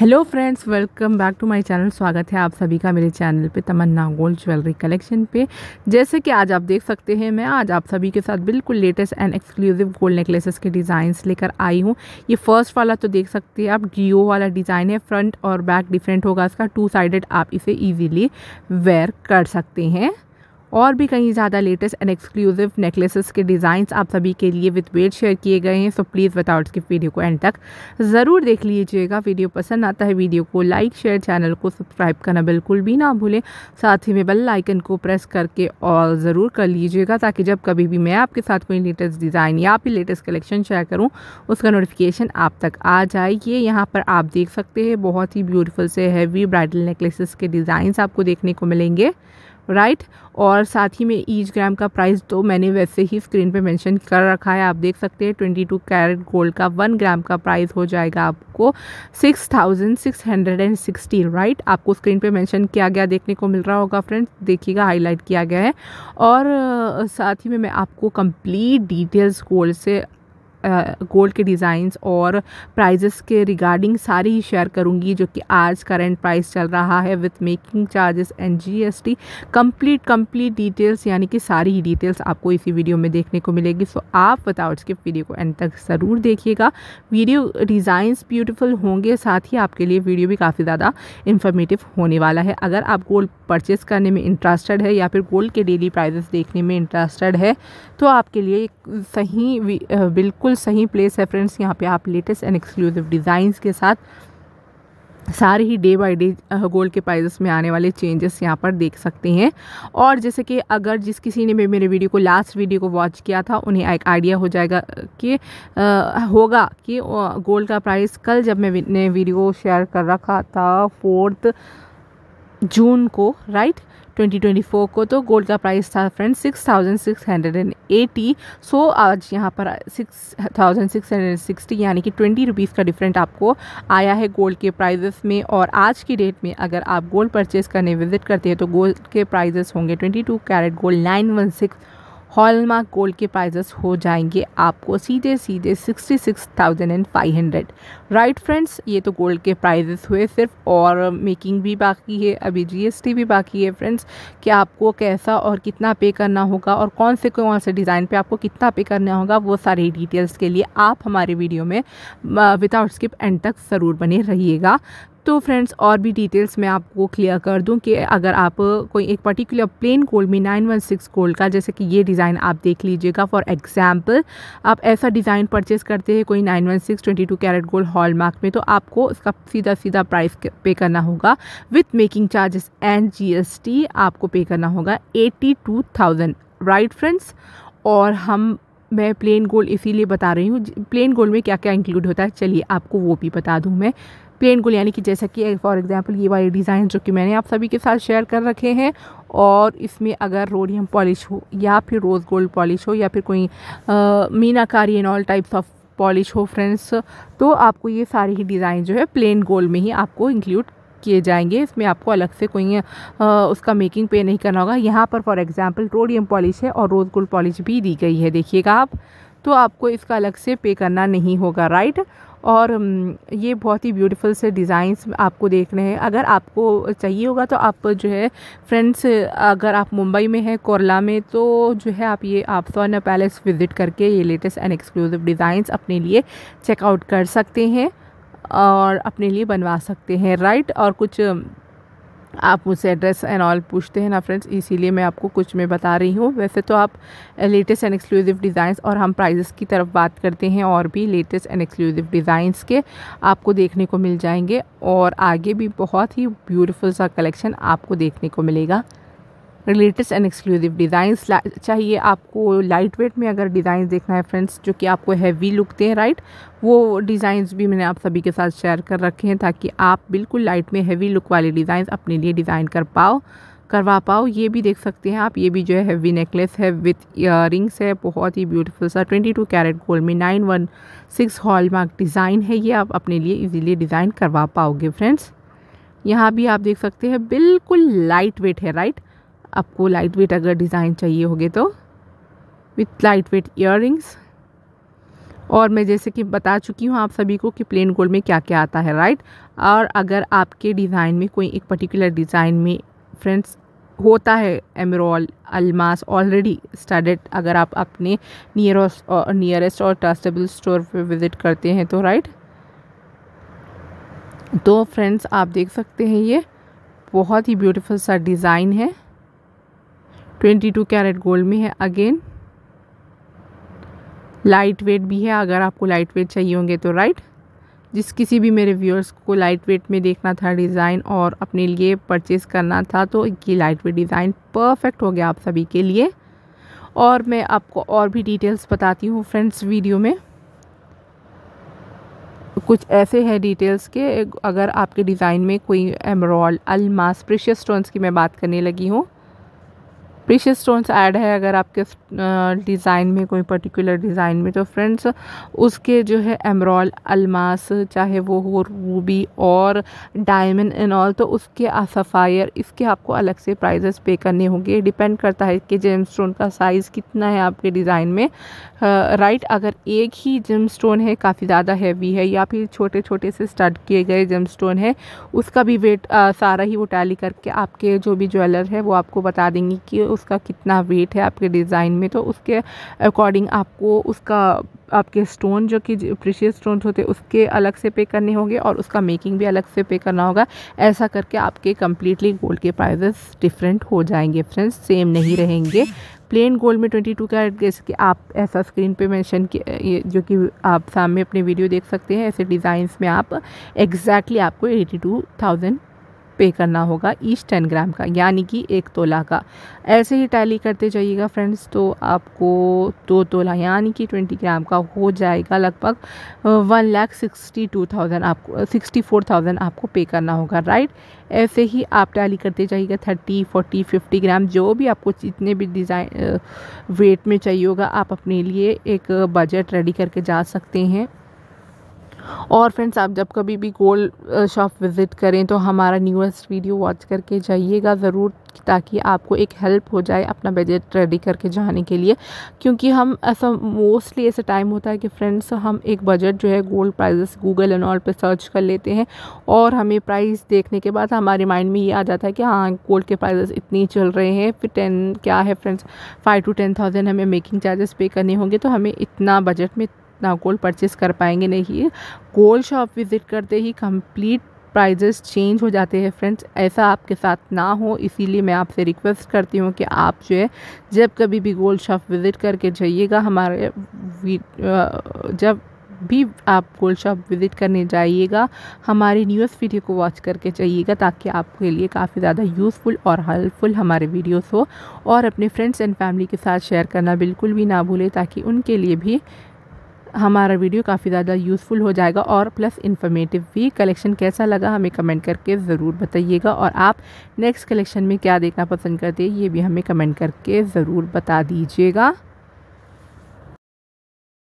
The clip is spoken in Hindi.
hello friends welcome back to my channel स्वागत है आप सभी का मेरे चैनल पे तमन्ना गोल्ड ज्वेलरी कलेक्शन पे जैसे कि आज आप देख सकते हैं मैं आज आप सभी के साथ बिल्कुल latest and exclusive gold necklaces के डिज़ाइंस लेकर आई हूँ ये फर्स्ट वाला तो देख सकते हैं आप जियो वाला डिज़ाइन है फ्रंट और बैक डिफरेंट होगा इसका टू साइडेड आप इसे ईजीली वेयर कर सकते हैं और भी कहीं ज़्यादा लेटेस्ट एंड एक्सक्लूसिव नेकलेसेस के डिज़ाइंस आप सभी के लिए विथ वेट शेयर किए गए हैं सो प्लीज़ विदाउट इसकी वीडियो को एंड तक ज़रूर देख लीजिएगा वीडियो पसंद आता है वीडियो को लाइक शेयर चैनल को सब्सक्राइब करना बिल्कुल भी ना भूलें साथ ही में बेल आइकन को प्रेस करके और ज़रूर कर लीजिएगा ताकि जब कभी भी मैं आपके साथ कोई लेटेस्ट डिज़ाइन या फिर लेटेस्ट कलेक्शन शेयर करूँ उसका नोटिफिकेशन आप तक आ जाए ये यहाँ पर आप देख सकते हैं बहुत ही ब्यूटीफुल से हैवी ब्राइडल नेकलेसेस के डिज़ाइंस आपको देखने को मिलेंगे राइट और साथ ही में ईच ग्राम का प्राइस तो मैंने वैसे ही स्क्रीन पे मेंशन कर रखा है आप देख सकते हैं 22 कैरेट गोल्ड का वन ग्राम का प्राइस हो जाएगा आपको 6,660 राइट आपको स्क्रीन पे मेंशन किया गया देखने को मिल रहा होगा फ्रेंड्स देखिएगा हाईलाइट किया गया है और साथ ही में मैं आपको कंप्लीट डिटेल्स गोल्ड से गोल्ड के डिज़ाइंस और प्राइजेस के रिगार्डिंग सारी ही शेयर करूँगी जो कि आज करेंट प्राइस चल रहा है with making charges and GST complete complete details यानी कि सारी ही डिटेल्स आपको इसी वीडियो में देखने को मिलेगी सो आप बताओ इसके वीडियो को एंड तक ज़रूर देखिएगा वीडियो डिज़ाइंस ब्यूटिफुल होंगे साथ ही आपके लिए वीडियो भी काफ़ी ज़्यादा इन्फॉर्मेटिव होने वाला है अगर आप गोल्ड परचेज़ करने में इंटरेस्टेड है या फिर गोल्ड के डेली प्राइजेस देखने में इंटरेस्टेड है तो आपके लिए सही बिल्कुल बिल्कुल सही प्लेस है फ्रेंड्स यहाँ पे आप लेटेस्ट एंड एक्सक्लूसिव डिज़ाइंस के साथ सारे ही डे बाय डे गोल्ड के प्राइजेस में आने वाले चेंजेस यहाँ पर देख सकते हैं और जैसे कि अगर जिस किसी ने भी मेरे वीडियो को लास्ट वीडियो को वॉच किया था उन्हें एक आइडिया हो जाएगा कि आ, होगा कि गोल्ड का प्राइस कल जब मैंने वीडियो शेयर कर रखा था फोर्थ जून को राइट 2024 को तो गोल्ड का प्राइस था friend six thousand six hundred and eighty so आज यहाँ पर six thousand six hundred sixty यानी कि ट्वेंटी रुपीज़ का डिफरेंट आपको आया है गोल्ड के प्राइजेस में और आज की डेट में अगर आप गोल्ड परचेज़ करने विजिट करते हैं तो गोल्ड के प्राइजेस होंगे twenty two carat gold nine one six hallmark gold के प्राइजेस हो जाएंगे आपको सीधे सीधे sixty six thousand and five hundred right friends ये तो गोल्ड के प्राइजेस हुए सिर्फ और मेकिंग भी बाकी है अभी जीएसटी भी बाकी है फ्रेंड्स कि आपको कैसा और कितना पे करना होगा और कौन से कौन से डिज़ाइन पे आपको कितना पे करना होगा वो सारी डिटेल्स के लिए आप हमारे वीडियो में विदाउट स्किप एंड तक ज़रूर बने रहिएगा तो फ्रेंड्स और भी डिटेल्स मैं आपको क्लियर कर दूं कि अगर आप कोई एक पर्टिकुलर प्लेन गोल्ड में 916 गोल्ड का जैसे कि ये डिज़ाइन आप देख लीजिएगा फॉर एग्जांपल आप ऐसा डिज़ाइन परचेस करते हैं कोई 916 22 कैरेट गोल्ड हॉल मार्क में तो आपको उसका सीधा सीधा प्राइस पे करना होगा with making charges and G आपको पे करना होगा एट्टी राइट फ्रेंड्स और हम मैं प्लेन गोल्ड इसीलिए बता रही हूँ प्लेन गोल्ड में क्या क्या इंक्लूड होता है चलिए आपको वो भी बता दूँ मैं प्लेन गोल्ड यानी कि जैसा कि फॉर एग्जांपल ये वाले डिज़ाइन जो कि मैंने आप सभी के साथ शेयर कर रखे हैं और इसमें अगर रोडियम पॉलिश हो या फिर रोज़ गोल्ड पॉलिश हो या फिर कोई meenakari and all types of polish हो फ्रेंड्स तो आपको ये सारे ही डिज़ाइन जो है प्लेन गोल्ड में ही आपको इंक्लूड किए जाएंगे इसमें आपको अलग से कोई आ, उसका मेकिंग पे नहीं करना होगा यहाँ पर फॉर एग्ज़ाम्पल रोडियम पॉलिश है और रोज़ गोल्ड पॉलिश भी दी गई है देखिएगा आप तो आपको इसका अलग से पे करना नहीं होगा राइट और ये बहुत ही ब्यूटीफुल से डिज़ाइंस आपको देखने हैं अगर आपको चाहिए होगा तो आप जो है फ्रेंड्स अगर आप मुंबई में हैं कोरला में तो जो है आप ये आप स्वर्ण पैलेस विज़िट करके ये लेटेस्ट एंड एक्सक्लूसिव डिज़ाइंस अपने लिए चेकआउट कर सकते हैं और अपने लिए बनवा सकते हैं राइट और कुछ आप मुझसे एड्रेस एंड ऑल पूछते हैं ना फ्रेंड्स इसीलिए मैं आपको कुछ मैं बता रही हूँ वैसे तो आप लेटेस्ट एंड एक्सक्लूसिव डिज़ाइंस और हम प्राइजेस की तरफ बात करते हैं और भी लेटेस्ट एंड एक्सक्लूसिव डिज़ाइंस के आपको देखने को मिल जाएंगे और आगे भी बहुत ही ब्यूटीफुल सा कलेक्शन आपको देखने को मिलेगा लेटेस्ट एंड एक्सक्लूसिव डिज़ाइंस चाहिए आपको लाइट वेट में अगर डिज़ाइन देखना है फ्रेंड्स जो कि आपको हैवी लुक दें राइट वो डिज़ाइंस भी मैंने आप सभी के साथ शेयर कर रखे हैं ताकि आप बिल्कुल लाइट में हैवी लुक वाले डिज़ाइन अपने लिए डिज़ाइन कर पाओ करवा पाओ ये भी देख सकते हैं आप ये भी जो है हैवी नेकलेस है विथ रिंग्स है बहुत ही ब्यूटीफुल सा 22 कैरेट गोल्ड में 916 हॉलमार्क डिज़ाइन है ये आप अपने लिए इजीली डिज़ाइन करवा पाओगे फ्रेंड्स यहाँ भी आप देख सकते हैं बिल्कुल लाइट वेट है राइट आपको लाइट वेट अगर डिज़ाइन चाहिए होगे तो विथ लाइट वेट ईयर और मैं जैसे कि बता चुकी हूँ आप सभी को कि प्लेन गोल्ड में क्या क्या आता है राइट और अगर आपके डिज़ाइन में कोई एक पर्टिकुलर डिज़ाइन में फ्रेंड्स होता है एमरॉल अलमास ऑलरेडी स्टडेड अगर आप अपने नियरस्ट और नियरेस्ट और ट्रस्टेबल स्टोर पर विज़िट करते हैं तो राइट तो फ्रेंड्स आप देख सकते हैं ये बहुत ही ब्यूटीफुल सा डिज़ाइन है ट्वेंटी टू कैरेट गोल्ड में है अगेन लाइट वेट भी है अगर आपको लाइट वेट चाहिए होंगे तो राइट जिस किसी भी मेरे व्यूअर्स को लाइट वेट में देखना था डिज़ाइन और अपने लिए परचेस करना था तो ये लाइट वेट डिज़ाइन परफेक्ट हो गया आप सभी के लिए और मैं आपको और भी डिटेल्स बताती हूँ फ्रेंड्स वीडियो में कुछ ऐसे हैं डिटेल्स के अगर आपके डिज़ाइन में कोई एमरॉल अलमास प्रेशियस स्टोन्स की मैं बात करने लगी हूँ प्रीशियस स्टोन्स ऐड है अगर आपके डिज़ाइन में कोई पर्टिकुलर डिज़ाइन में तो फ्रेंड्स उसके जो है एमरॉल अलमास चाहे वो हो रूबी और डायमंड एंड ऑल तो उसके सफ़ायर इसके आपको अलग से प्राइजेस पे करने होंगे डिपेंड करता है कि जेम स्टोन का साइज़ कितना है आपके डिज़ाइन में राइट अगर एक ही जेम स्टोन है काफ़ी ज़्यादा हैवी है या फिर छोटे छोटे से स्टड किए गए जेम स्टोन है उसका भी वेट आ, सारा ही वो टैली करके आपके जो भी ज्वेलर है वो आपको बता देंगी कि उस उसका कितना वेट है आपके डिज़ाइन में तो उसके अकॉर्डिंग आपको उसका आपके स्टोन जो कि प्रीशियस स्टोन होते हैं उसके अलग से पे करने होंगे और उसका मेकिंग भी अलग से पे करना होगा ऐसा करके आपके कम्प्लीटली गोल्ड के प्राइजेस डिफरेंट हो जाएंगे फ्रेंड्स सेम नहीं रहेंगे प्लेन गोल्ड में 22 कैरेट जैसे कि आप ऐसा स्क्रीन पे मेंशन ये जो कि आप सामने अपने वीडियो देख सकते हैं ऐसे डिज़ाइंस में आप एग्जैक्टली exactly आपको 82,000 पे करना होगा ईच टेन ग्राम का यानी कि एक तोला का ऐसे ही टैली करते जाइएगा फ्रेंड्स तो आपको दो तोला यानी कि ट्वेंटी ग्राम का हो जाएगा लगभग one lakh sixty two thousand आपको सिक्सटी फोर थाउजेंड आपको पे करना होगा राइट ऐसे ही आप टैली करते जाइएगा थर्टी फोर्टी फिफ्टी ग्राम जो भी आपको जितने भी डिज़ाइन वेट में चाहिए होगा आप अपने लिए एक बजट रेडी करके जा सकते हैं और फ्रेंड्स आप जब कभी भी गोल्ड शॉप विज़िट करें तो हमारा न्यूएस्ट वीडियो वॉच करके जाइएगा ज़रूर ताकि आपको एक हेल्प हो जाए अपना बजट रेडी करके जाने के लिए क्योंकि हम ऐसा मोस्टली ऐसा टाइम होता है कि फ्रेंड्स हम एक बजट जो है gold prices Google and all पर सर्च कर लेते हैं और हमें प्राइस देखने के बाद हमारे माइंड में ये आ जाता है कि हाँ गोल्ड के प्राइजेस इतनी चल रहे हैं फिर टेन क्या है friends five to ten thousand हमें मेकिंग चार्जेस पे करने होंगे तो हमें इतना बजट में इतना गोल्ड परचेस कर पाएंगे नहीं गोल्ड शॉप विज़िट करते ही कंप्लीट प्राइजेस चेंज हो जाते हैं फ्रेंड्स ऐसा आपके साथ ना हो इसीलिए मैं आपसे रिक्वेस्ट करती हूँ कि आप जो है जब कभी भी गोल्ड शॉप विज़िट करके जाइएगा हमारे जब भी आप गोल्ड शॉप विज़िट करने जाइएगा हमारी न्यूज़ वीडियो को वॉच करके जाइएगा ताकि आपके लिए काफ़ी ज़्यादा यूज़फुल और हेल्पफुल हमारे वीडियोस हो और अपने फ्रेंड्स एंड फैमिली के साथ शेयर करना बिल्कुल भी ना भूलें ताकि उनके लिए भी हमारा वीडियो काफ़ी ज़्यादा यूज़फुल हो जाएगा और प्लस इन्फॉर्मेटिव भी कलेक्शन कैसा लगा हमें कमेंट करके ज़रूर बताइएगा और आप नेक्स्ट कलेक्शन में क्या देखना पसंद करते हैं ये भी हमें कमेंट करके ज़रूर बता दीजिएगा